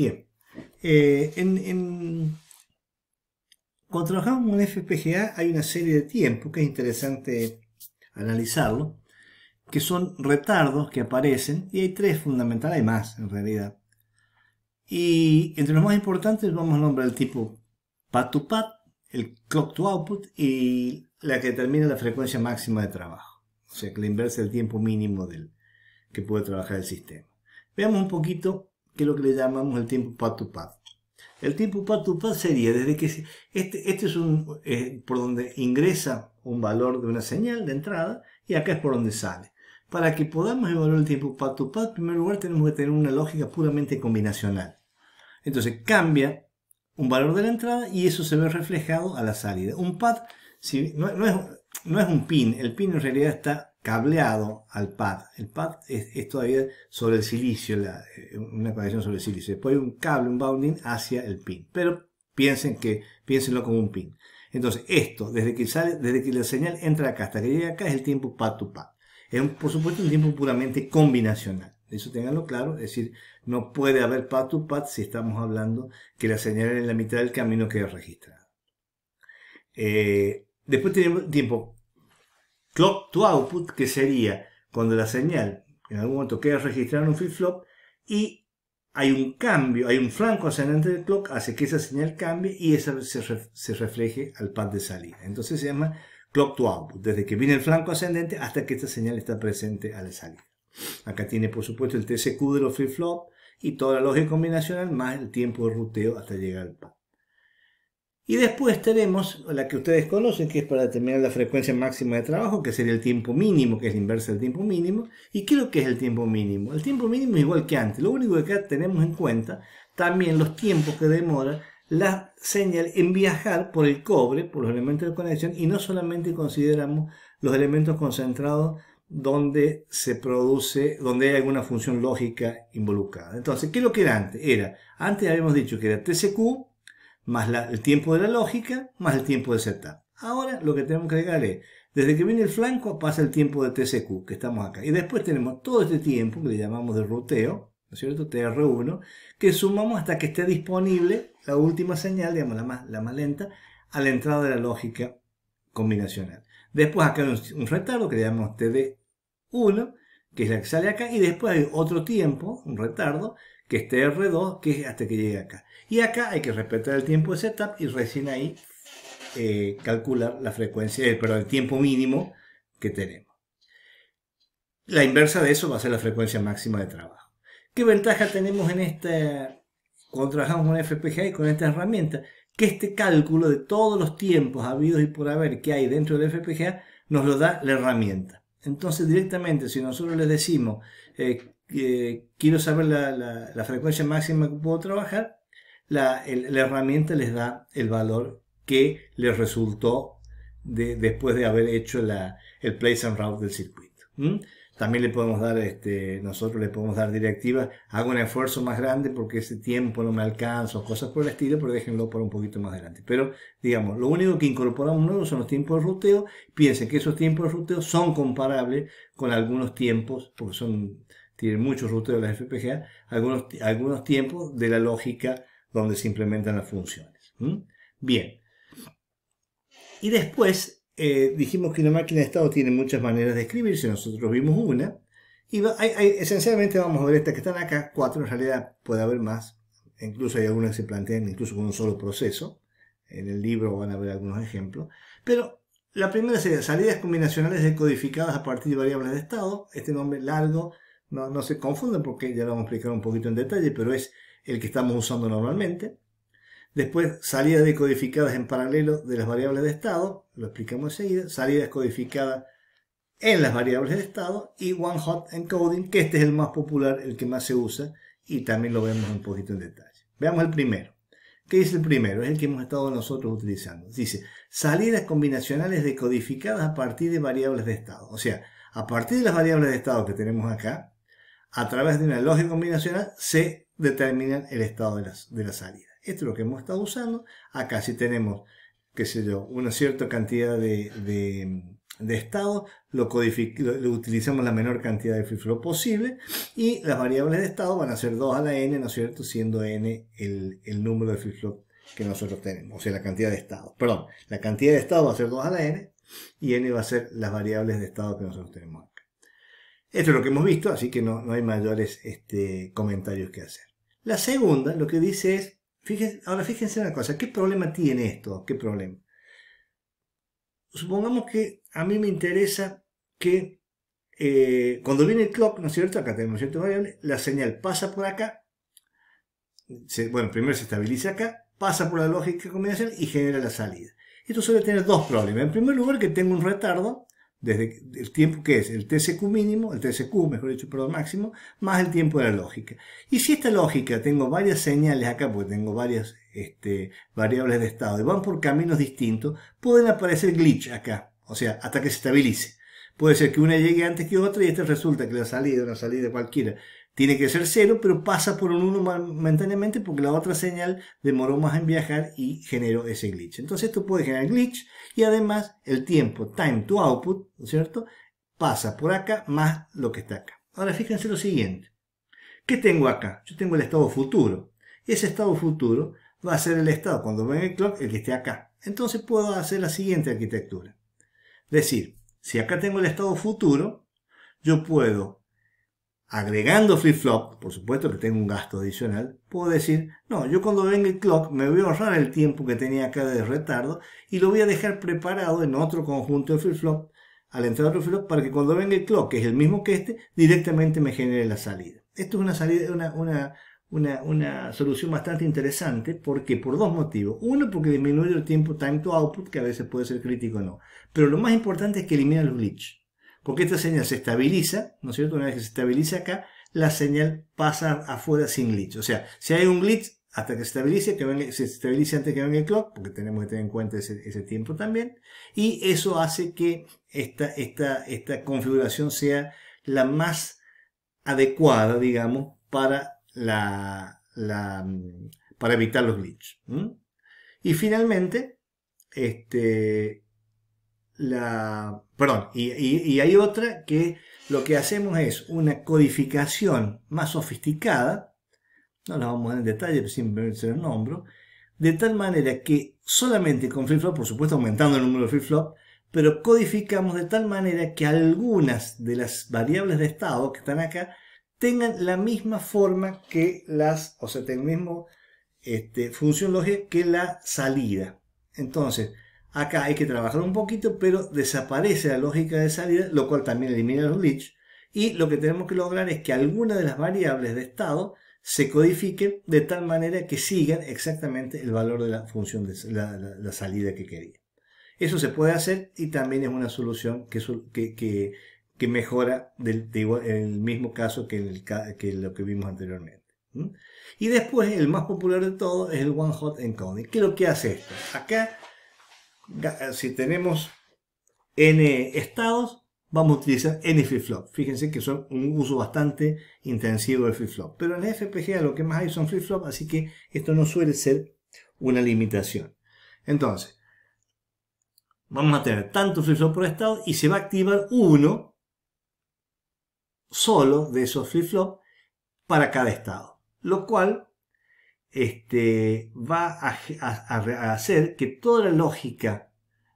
Bien, eh, cuando trabajamos un FPGA hay una serie de tiempos que es interesante analizarlo, que son retardos que aparecen, y hay tres fundamentales, hay más en realidad. Y entre los más importantes vamos a nombrar el tipo pat to pat, el clock to output y la que determina la frecuencia máxima de trabajo. O sea, que la inversa del tiempo mínimo del que puede trabajar el sistema. Veamos un poquito que es lo que le llamamos el tiempo to path. El tiempo path sería desde que este, este es un, por donde ingresa un valor de una señal de entrada y acá es por donde sale. Para que podamos evaluar el tiempo path, en primer lugar tenemos que tener una lógica puramente combinacional. Entonces cambia un valor de la entrada y eso se ve reflejado a la salida. Un path... si, no, no es, no es un pin, el pin en realidad está cableado al pad. El pad es, todavía sobre el silicio, eh, una conexión sobre el silicio. Después hay un cable, un bounding hacia el pin. Pero piensen que, piénsenlo como un pin. Entonces, esto, desde que sale, desde que la señal entra acá hasta que llega acá, es el tiempo pad to pad. Es, por supuesto, un tiempo puramente combinacional. Eso tenganlo claro, es decir, no puede haber pad to pad si estamos hablando que la señal en la mitad del camino queda registrada. Eh, Después tenemos tiempo clock to output, que sería cuando la señal en algún momento queda registrada en un flip-flop y hay un cambio, hay un flanco ascendente del clock, hace que esa señal cambie y esa se, refleje al pad de salida. Entonces se llama clock to output, desde que viene el flanco ascendente hasta que esta señal está presente a la salida. Acá tiene por supuesto el TSQ de los flip-flop y toda la lógica combinacional más el tiempo de ruteo hasta llegar al pad. Y después tenemos la que ustedes conocen, que es para determinar la frecuencia máxima de trabajo, que sería el tiempo mínimo, que es la inversa del tiempo mínimo. ¿Y qué es lo que es el tiempo mínimo? El tiempo mínimo es igual que antes. Lo único que tenemos en cuenta también los tiempos que demora la señal en viajar por el cobre, por los elementos de conexión, y no solamente consideramos los elementos concentrados donde se produce, donde hay alguna función lógica involucrada. Entonces, ¿qué es lo que era antes? Era, antes habíamos dicho que era TCQ, más el tiempo de la lógica, más el tiempo de setup. Ahora lo que tenemos que agregar es, desde que viene el flanco pasa el tiempo de TCQ, que estamos acá. Y después tenemos todo este tiempo, que le llamamos de ruteo, ¿no es cierto? TR1, que sumamos hasta que esté disponible la última señal, digamos la más, la más lenta, a la entrada de la lógica combinacional. Después acá hay un, un retardo que le llamamos TD1, que es la que sale acá, y después hay otro tiempo, un retardo, que esté R2, que es hasta que llegue acá. Y acá hay que respetar el tiempo de setup y recién ahí eh, calcular la frecuencia, eh, pero el tiempo mínimo que tenemos. La inversa de eso va a ser la frecuencia máxima de trabajo. ¿Qué ventaja tenemos en esta, cuando trabajamos con FPGA y con esta herramienta? Que este cálculo de todos los tiempos habidos y por haber que hay dentro del FPGA nos lo da la herramienta. Entonces directamente si nosotros le decimos eh, quiero saber la, frecuencia máxima que puedo trabajar, la, herramienta les da el valor que les resultó de, después de haber hecho el place and route del circuito. También le podemos dar, este, nosotros le podemos dar directivas, hago un esfuerzo más grande porque ese tiempo no me alcanza, cosas por el estilo, pero déjenlo por un poquito más adelante. Pero, digamos, lo único que incorporamos nuevo son los tiempos de ruteo. Piensen que esos tiempos de ruteo son comparables con algunos tiempos, porque son tienen muchos routers de las FPGA, algunos, algunos tiempos de la lógica donde se implementan las funciones. Bien. Y después eh, dijimos que una máquina de estado tiene muchas maneras de escribirse, nosotros vimos una. Y esencialmente vamos a ver estas que están acá, cuatro en realidad puede haber más, incluso hay algunas que se plantean incluso con un solo proceso. En el libro van a ver algunos ejemplos. Pero la primera sería salidas combinacionales decodificadas a partir de variables de estado. Este nombre largo no, se confunden porque ya lo vamos a explicar un poquito en detalle, pero es el que estamos usando normalmente. Después, salidas decodificadas en paralelo de las variables de estado, lo explicamos enseguida. Salidas codificadas en las variables de estado y One Hot Encoding, que este es el más popular, el que más se usa y también lo vemos un poquito en detalle. Veamos el primero. ¿Qué dice el primero? Es el que hemos estado nosotros utilizando. Dice, salidas combinacionales decodificadas a partir de variables de estado. O sea, a partir de las variables de estado que tenemos acá, a través de una lógica combinacional se determinan el estado de, de la salida. Esto es lo que hemos estado usando. Acá si tenemos, qué sé yo, una cierta cantidad de, de, estados, lo, lo, utilizamos la menor cantidad de flip flow posible y las variables de estado van a ser 2 a la n, ¿no es cierto? Siendo n el, el número de flip flow que nosotros tenemos, o sea, la cantidad de estados. Perdón, la cantidad de estado va a ser 2 a la n y n va a ser las variables de estado que nosotros tenemos acá. Esto es lo que hemos visto, así que no, hay mayores este, comentarios que hacer. La segunda, lo que dice es, fíjense, ahora fíjense una cosa, ¿qué problema tiene esto? ¿Qué problema? Supongamos que a mí me interesa que eh, cuando viene el clock, ¿no es cierto? Acá tenemos cierta variable, la señal pasa por acá, bueno, primero se estabiliza acá, pasa por la lógica de combinación y genera la salida. Esto suele tener dos problemas. En primer lugar, que tengo un retardo desde el tiempo que es el TSQ mínimo, el TSQ, mejor dicho, perdón, máximo, más el tiempo de la lógica. Y si esta lógica, tengo varias señales acá, porque tengo varias este, variables de estado, y van por caminos distintos, pueden aparecer glitch acá, o sea, hasta que se estabilice. Puede ser que una llegue antes que otra y este resulta que la salida, una salida cualquiera, tiene que ser cero, pero pasa por un 1 momentáneamente porque la otra señal demoró más en viajar y generó ese glitch. Entonces esto puede generar glitch y además el tiempo, time to output, cierto? Pasa por acá más lo que está acá. Ahora fíjense lo siguiente. ¿Qué tengo acá? Yo tengo el estado futuro. Ese estado futuro va a ser el estado cuando venga el clock, el que esté acá. Entonces puedo hacer la siguiente arquitectura. es Decir, si acá tengo el estado futuro, yo puedo agregando flip-flop, por supuesto que tengo un gasto adicional, puedo decir, no, yo cuando venga el clock me voy a ahorrar el tiempo que tenía acá de retardo y lo voy a dejar preparado en otro conjunto de flip-flop, al entrar otro flip-flop, para que cuando venga el clock, que es el mismo que este, directamente me genere la salida. Esto es una salida, una, una, una, una solución bastante interesante, porque por dos motivos. Uno, porque disminuye el tiempo time to output, que a veces puede ser crítico o no. Pero lo más importante es que elimina los glitches porque esta señal se estabiliza, ¿no es cierto? Una vez que se estabiliza acá, la señal pasa afuera sin glitch. O sea, si hay un glitch hasta que se estabilice, que se estabilice antes que venga el clock, porque tenemos que tener en cuenta ese, tiempo también, y eso hace que esta, esta, esta configuración sea la más adecuada, digamos, para la, la para evitar los glitches. Y finalmente, este, la... Perdón, y, hay otra que lo que hacemos es una codificación más sofisticada, no la vamos a en detalle, simplemente se la nombro, de tal manera que solamente con flip-flop, por supuesto aumentando el número de flip-flop, pero codificamos de tal manera que algunas de las variables de estado que están acá tengan la misma forma que las, o sea, tengan la misma este, función lógica que la salida. Entonces, Acá hay que trabajar un poquito, pero desaparece la lógica de salida, lo cual también elimina los glitch Y lo que tenemos que lograr es que alguna de las variables de estado se codifique de tal manera que sigan exactamente el valor de la función de la, salida que quería. Eso se puede hacer y también es una solución que, que, mejora en el mismo caso que, que lo que vimos anteriormente. Y después el más popular de todo es el One Hot Encoding. ¿Qué es lo que hace esto? Acá eh, si tenemos n estados, vamos a utilizar n flip-flop. Fíjense que son un uso bastante intensivo de flip-flop. Pero en la FPGA lo que más hay son flip-flop, así que esto no suele ser una limitación. Entonces, vamos a tener tanto flip-flop por estado y se va a activar uno solo de esos flip-flop para cada estado. Lo cual este, va a, hacer que toda la lógica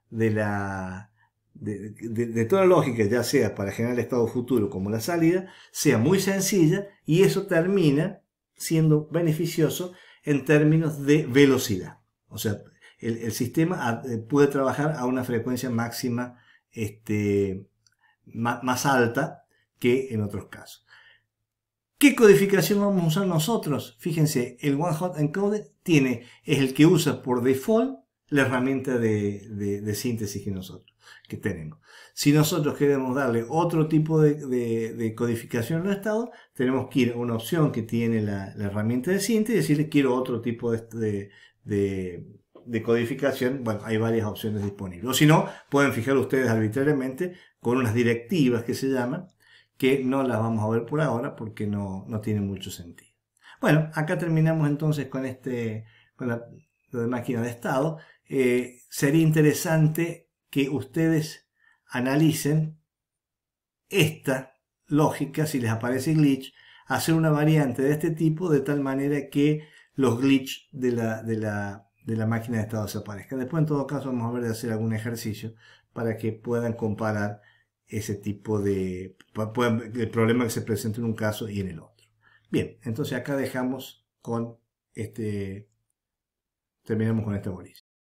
de la... De, toda la lógica, ya sea para generar el estado futuro como la salida, sea muy sencilla y eso termina siendo beneficioso en términos de velocidad. O sea, el, sistema ah, eh, puede trabajar a una frecuencia máxima este, más alta que en otros casos. ¿Qué codificación vamos a usar nosotros? Fíjense, el One Hot Encoder tiene, es el que usa por default la herramienta de, síntesis que nosotros que tenemos. Si nosotros queremos darle otro tipo de, de, codificación al estado, tenemos que ir a una opción que tiene la, herramienta de síntesis y decirle quiero otro tipo de, codificación. Bueno, hay varias opciones disponibles. O si no, pueden fijar ustedes arbitrariamente con unas directivas que se llaman, que no las vamos a ver por ahora porque no, tiene mucho sentido. Bueno, acá terminamos entonces con, este, la, de máquina de estado. Eh, sería interesante que ustedes analicen esta lógica, si les aparece glitch, hacer una variante de este tipo de tal manera que los glitch de la, de la máquina de estado se aparezcan. Después en todo caso vamos a ver de hacer algún ejercicio para que puedan comparar ese tipo de el problema que se presenta en un caso y en el otro. Bien, entonces acá dejamos con este terminamos con este bolilla.